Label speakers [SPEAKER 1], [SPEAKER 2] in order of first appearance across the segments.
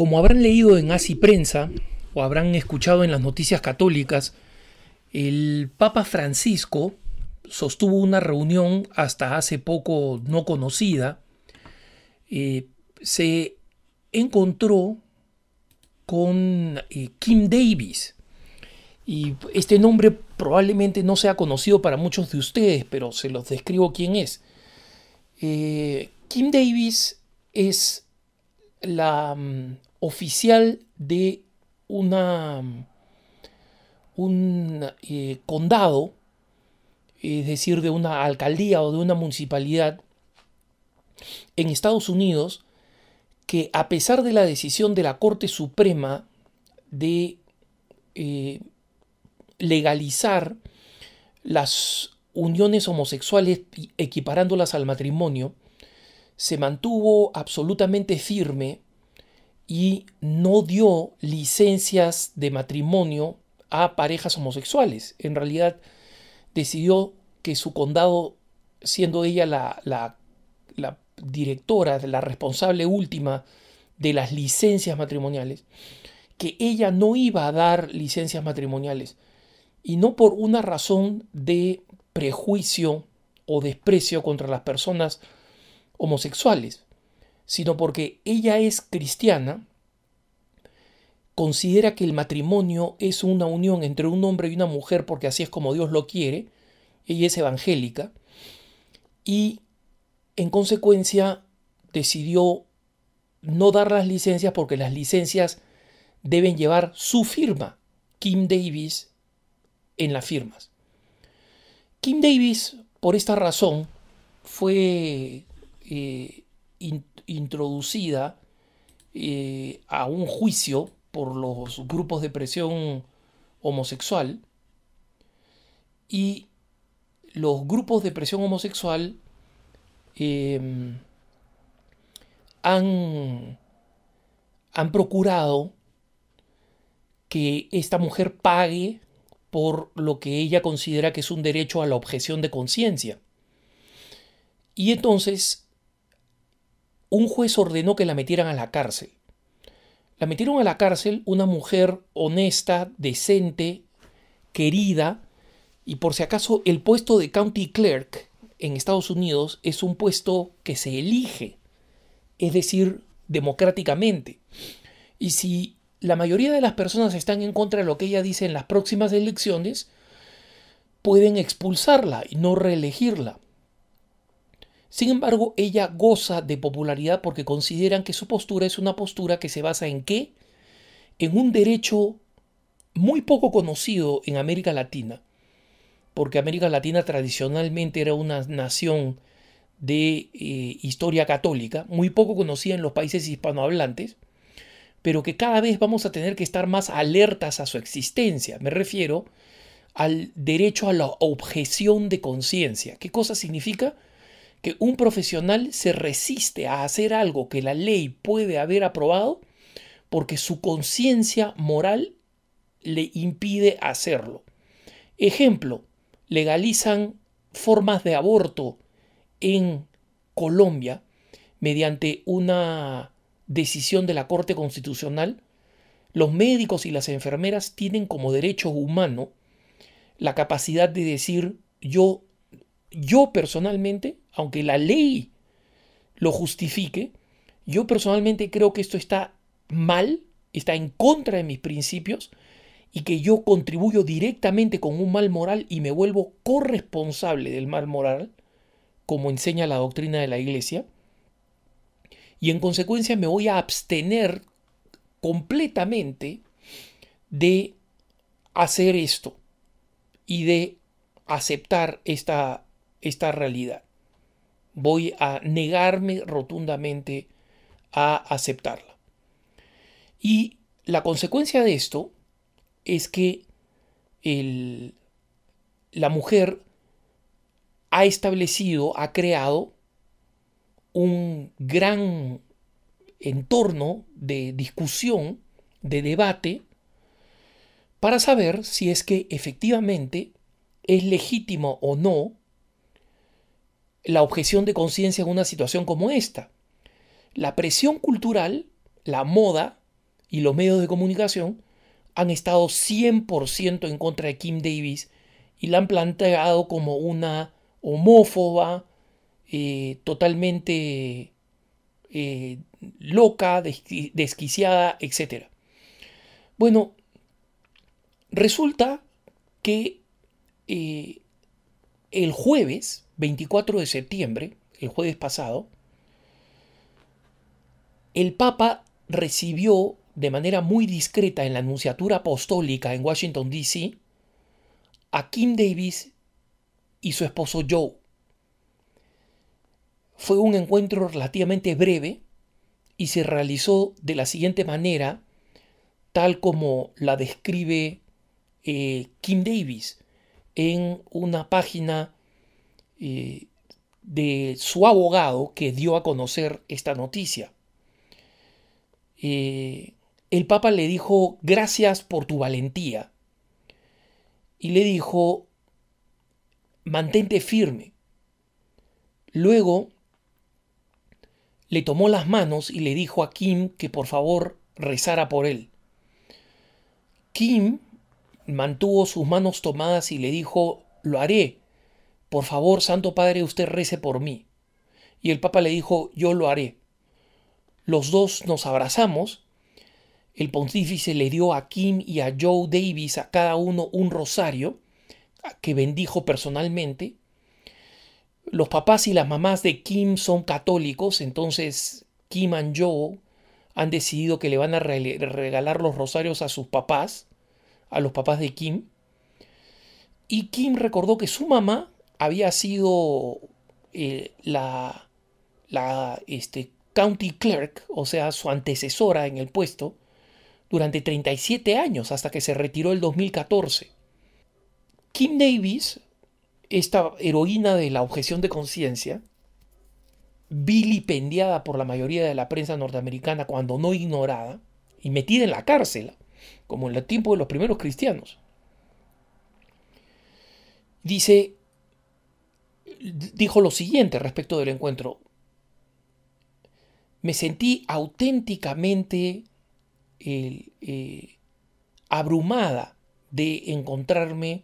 [SPEAKER 1] Como habrán leído en Así Prensa o habrán escuchado en las noticias católicas, el Papa Francisco sostuvo una reunión hasta hace poco no conocida. Eh, se encontró con eh, Kim Davis. Y este nombre probablemente no sea conocido para muchos de ustedes, pero se los describo quién es. Eh, Kim Davis es la mm, oficial de una, mm, un eh, condado, es decir, de una alcaldía o de una municipalidad en Estados Unidos, que a pesar de la decisión de la Corte Suprema de eh, legalizar las uniones homosexuales equiparándolas al matrimonio, se mantuvo absolutamente firme y no dio licencias de matrimonio a parejas homosexuales. En realidad decidió que su condado, siendo ella la, directora, la responsable última de las licencias matrimoniales, que ella no iba a dar licencias matrimoniales. Y no por una razón de prejuicio o desprecio contra las personas homosexuales, sino porque ella es cristiana, considera que el matrimonio es una unión entre un hombre y una mujer porque así es como Dios lo quiere, ella es evangélica, y en consecuencia decidió no dar las licencias porque las licencias deben llevar su firma, Kim Davis, en las firmas. Kim Davis, por esta razón, fue eh, introducida eh, a un juicio por los grupos de presión homosexual y los grupos de presión homosexual em, han, han procurado que esta mujer pague por lo que ella considera que es un derecho a la objeción de conciencia. Y entonces un juez ordenó que la metieran a la cárcel. La metieron a la cárcel una mujer honesta, decente, querida, y por si acaso el puesto de county clerk en Estados Unidos es un puesto que se elige, es decir, democráticamente. Y si la mayoría de las personas están en contra de lo que ella dice en las próximas elecciones, pueden expulsarla y no reelegirla. Sin embargo, ella goza de popularidad porque consideran que su postura es una postura que se basa en qué? En un derecho muy poco conocido en América Latina, porque América Latina tradicionalmente era una nación de eh, historia católica, muy poco conocida en los países hispanohablantes, pero que cada vez vamos a tener que estar más alertas a su existencia. Me refiero al derecho a la objeción de conciencia. ¿Qué cosa significa? que un profesional se resiste a hacer algo que la ley puede haber aprobado porque su conciencia moral le impide hacerlo. Ejemplo, legalizan formas de aborto en Colombia mediante una decisión de la Corte Constitucional. Los médicos y las enfermeras tienen como derecho humano la capacidad de decir yo yo personalmente, aunque la ley lo justifique, yo personalmente creo que esto está mal, está en contra de mis principios y que yo contribuyo directamente con un mal moral y me vuelvo corresponsable del mal moral, como enseña la doctrina de la Iglesia, y en consecuencia me voy a abstener completamente de hacer esto y de aceptar esta esta realidad. Voy a negarme rotundamente a aceptarla. Y la consecuencia de esto es que la mujer ha establecido, ha creado un gran entorno de discusión, de debate, para saber si es que efectivamente es legítimo o no la objeción de conciencia en una situación como esta. La presión cultural, la moda y los medios de comunicación han estado 100% en contra de Kim Davis y la han planteado como una homófoba, eh, totalmente eh, loca, desquiciada, etc. Bueno, resulta que eh, el jueves 24 de septiembre, el jueves pasado, el Papa recibió de manera muy discreta en la Anunciatura Apostólica en Washington, D.C., a Kim Davis y su esposo Joe. Fue un encuentro relativamente breve y se realizó de la siguiente manera, tal como la describe eh, Kim Davis en una página eh, de su abogado que dio a conocer esta noticia. Eh, el Papa le dijo, gracias por tu valentía. Y le dijo, mantente firme. Luego le tomó las manos y le dijo a Kim que por favor rezara por él. Kim mantuvo sus manos tomadas y le dijo, lo haré, por favor, Santo Padre, usted rece por mí. Y el Papa le dijo, yo lo haré. Los dos nos abrazamos. El pontífice le dio a Kim y a Joe Davis a cada uno un rosario que bendijo personalmente. Los papás y las mamás de Kim son católicos, entonces Kim y Joe han decidido que le van a regalar los rosarios a sus papás, a los papás de Kim. Y Kim recordó que su mamá había sido eh, la, la este, county clerk, o sea, su antecesora en el puesto, durante 37 años hasta que se retiró el 2014. Kim Davis, esta heroína de la objeción de conciencia, vilipendiada por la mayoría de la prensa norteamericana cuando no ignorada, y metida en la cárcel, como en el tiempo de los primeros cristianos. Dice, dijo lo siguiente respecto del encuentro. Me sentí auténticamente eh, abrumada de encontrarme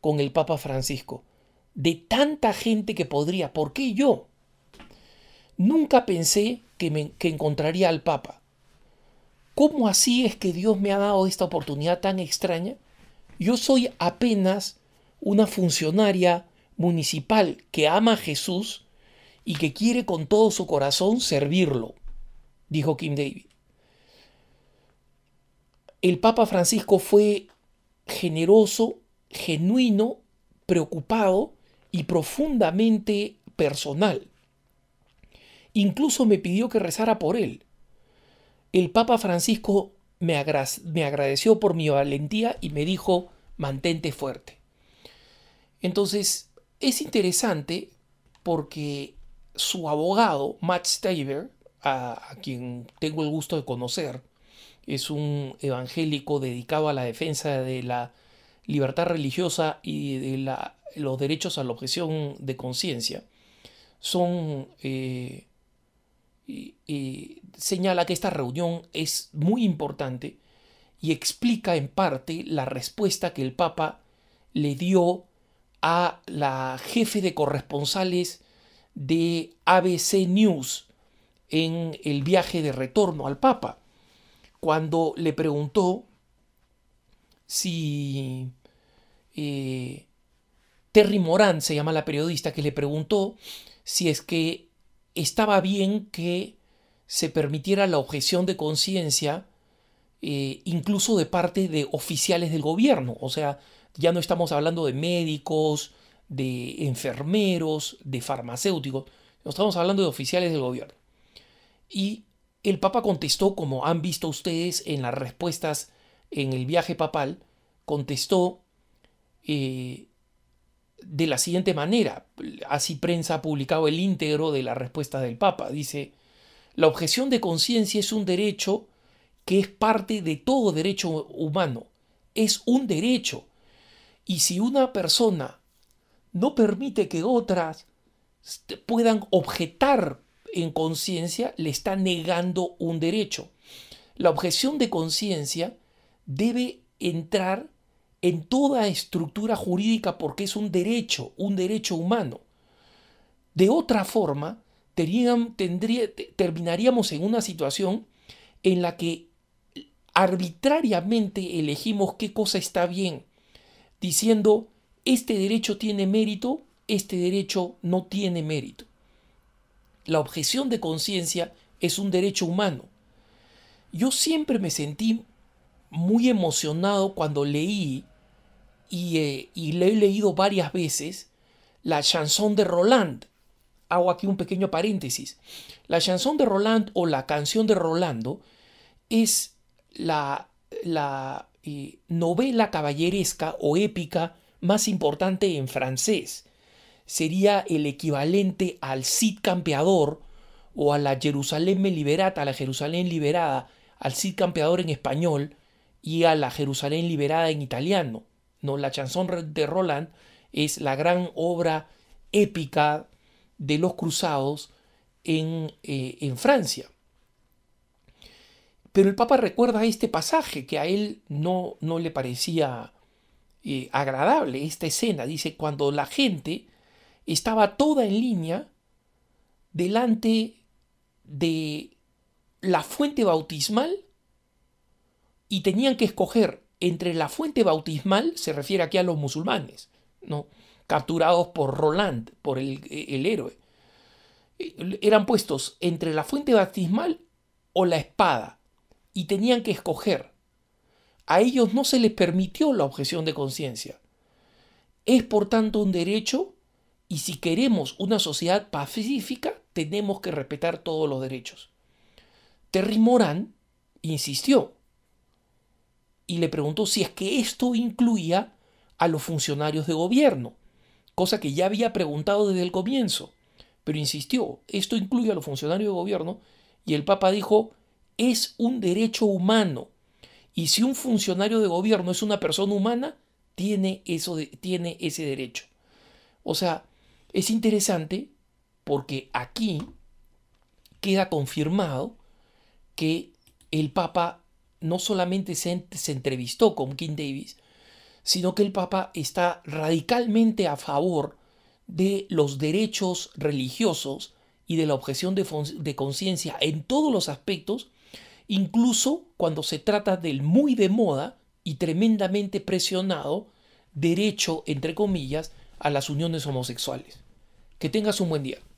[SPEAKER 1] con el Papa Francisco. De tanta gente que podría, ¿por qué yo? Nunca pensé que, que encontraría al Papa. ¿Cómo así es que Dios me ha dado esta oportunidad tan extraña? Yo soy apenas una funcionaria municipal que ama a Jesús y que quiere con todo su corazón servirlo, dijo Kim David. El Papa Francisco fue generoso, genuino, preocupado y profundamente personal. Incluso me pidió que rezara por él. El Papa Francisco me, me agradeció por mi valentía y me dijo, mantente fuerte. Entonces, es interesante porque su abogado, Matt Staver, a, quien tengo el gusto de conocer, es un evangélico dedicado a la defensa de la libertad religiosa y de la, los derechos a la objeción de conciencia, son eh, señala que esta reunión es muy importante y explica en parte la respuesta que el Papa le dio a la jefe de corresponsales de ABC News en el viaje de retorno al Papa, cuando le preguntó si eh, Terry Morán, se llama la periodista, que le preguntó si es que estaba bien que se permitiera la objeción de conciencia eh, incluso de parte de oficiales del gobierno, o sea, ya no estamos hablando de médicos, de enfermeros, de farmacéuticos, estamos hablando de oficiales del gobierno. Y el Papa contestó, como han visto ustedes en las respuestas en el viaje papal, contestó eh, de la siguiente manera. Así prensa ha publicado el íntegro de la respuesta del Papa. Dice, la objeción de conciencia es un derecho que es parte de todo derecho humano. Es un derecho y si una persona no permite que otras puedan objetar en conciencia, le está negando un derecho. La objeción de conciencia debe entrar en toda estructura jurídica porque es un derecho, un derecho humano. De otra forma, terminaríamos en una situación en la que arbitrariamente elegimos qué cosa está bien diciendo, este derecho tiene mérito, este derecho no tiene mérito. La objeción de conciencia es un derecho humano. Yo siempre me sentí muy emocionado cuando leí, y, eh, le he leído varias veces, la chanson de Roland. Hago aquí un pequeño paréntesis. La chanson de Roland o la canción de Rolando es la, la eh, novela caballeresca o épica más importante en francés. Sería el equivalente al Cid Campeador o a la Jerusalén la Jerusalén Liberada, al Cid Campeador en español y a la Jerusalén Liberada en italiano. ¿no? La chanson de Roland es la gran obra épica de los cruzados en eh, Francia. Pero el Papa recuerda este pasaje que a él no, no le parecía eh, agradable, esta escena. Dice, cuando la gente estaba toda en línea delante de la fuente bautismal y tenían que escoger entre la fuente bautismal, se refiere aquí a los musulmanes, ¿no? capturados por Roland, por el, el héroe, eh, eran puestos entre la fuente bautismal o la espada y tenían que escoger. A ellos no se les permitió la objeción de conciencia. Es por tanto un derecho y si queremos una sociedad pacífica tenemos que respetar todos los derechos. Terry Moran insistió y le preguntó si es que esto incluía a los funcionarios de gobierno, cosa que ya había preguntado desde el comienzo, pero insistió, esto incluye a los funcionarios de gobierno y el Papa dijo, es un derecho humano. Y si un funcionario de gobierno es una persona humana, tiene, eso tiene ese derecho. O sea, es interesante porque aquí queda confirmado que el Papa no solamente se, entrevistó con King Davis, sino que el Papa está radicalmente a favor de los derechos religiosos y de la objeción de conciencia en todos los aspectos incluso cuando se trata del muy de moda y tremendamente presionado derecho, entre comillas, a las uniones homosexuales. Que tengas un buen día.